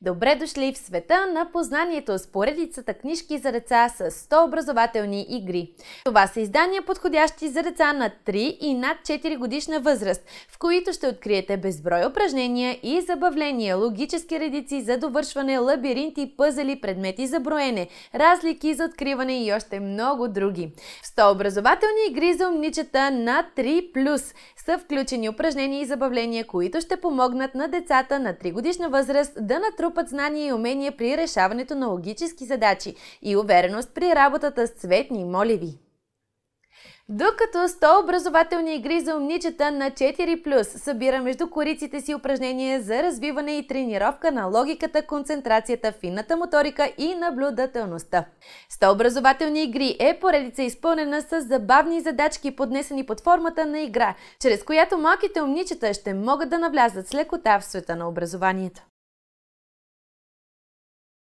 Добре дошли в света на познанието с поредицата книжки за деца с 100 образователни игри. Това са издания подходящи за деца на 3 и над 4 годишна възраст, в които ще откриете безброй упражнения и забавления, логически редици за довършване, лабиринти, пъзели, предмети за броене, разлики за откриване и още много други. В 100 образователни игри за умничета на 3+, са включени упражнения и забавления, които ще помогнат на децата на 3 годишна възраст да натрупат натрупат знания и умения при решаването на логически задачи и увереност при работата с цветни моливи. Докато 100 образователни игри за умничета на 4+, събира между кориците си упражнения за развиване и тренировка на логиката, концентрацията, финната моторика и наблюдателността. 100 образователни игри е поредица изпълнена с забавни задачки, поднесени под формата на игра, чрез която малките умничета ще могат да навлязат с лекота в света на образованието.